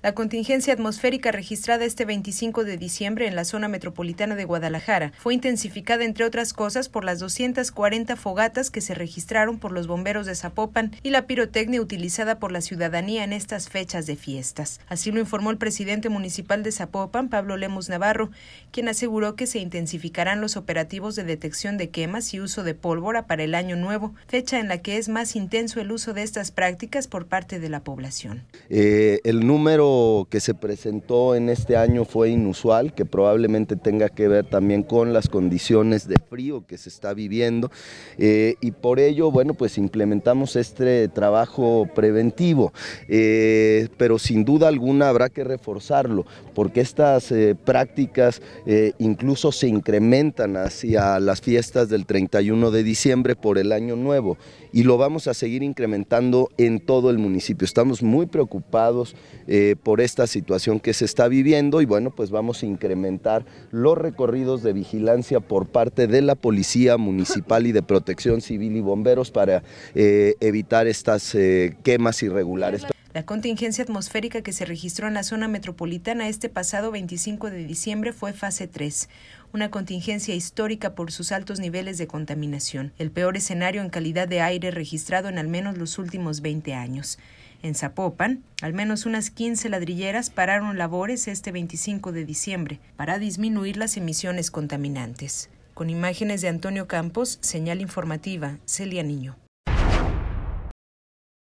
La contingencia atmosférica registrada este 25 de diciembre en la zona metropolitana de Guadalajara fue intensificada, entre otras cosas, por las 240 fogatas que se registraron por los bomberos de Zapopan y la pirotecnia utilizada por la ciudadanía en estas fechas de fiestas. Así lo informó el presidente municipal de Zapopan, Pablo Lemus Navarro, quien aseguró que se intensificarán los operativos de detección de quemas y uso de pólvora para el año nuevo, fecha en la que es más intenso el uso de estas prácticas por parte de la población. Eh, el número que se presentó en este año fue inusual, que probablemente tenga que ver también con las condiciones de frío que se está viviendo eh, y por ello, bueno, pues implementamos este trabajo preventivo, eh, pero sin duda alguna habrá que reforzarlo, porque estas eh, prácticas incluso se incrementan hacia las fiestas del 31 de diciembre por el año nuevo y lo vamos a seguir incrementando en todo el municipio. Estamos muy preocupados por esta situación que se está viviendo y bueno, pues vamos a incrementar los recorridos de vigilancia por parte de la Policía Municipal y de Protección Civil y Bomberos para eh, evitar estas eh, quemas irregulares. La contingencia atmosférica que se registró en la zona metropolitana este pasado 25 de diciembre fue fase 3, una contingencia histórica por sus altos niveles de contaminación, el peor escenario en calidad de aire registrado en al menos los últimos 20 años. En Zapopan, al menos unas 15 ladrilleras pararon labores este 25 de diciembre para disminuir las emisiones contaminantes. Con imágenes de Antonio Campos, señal informativa, Celia Niño.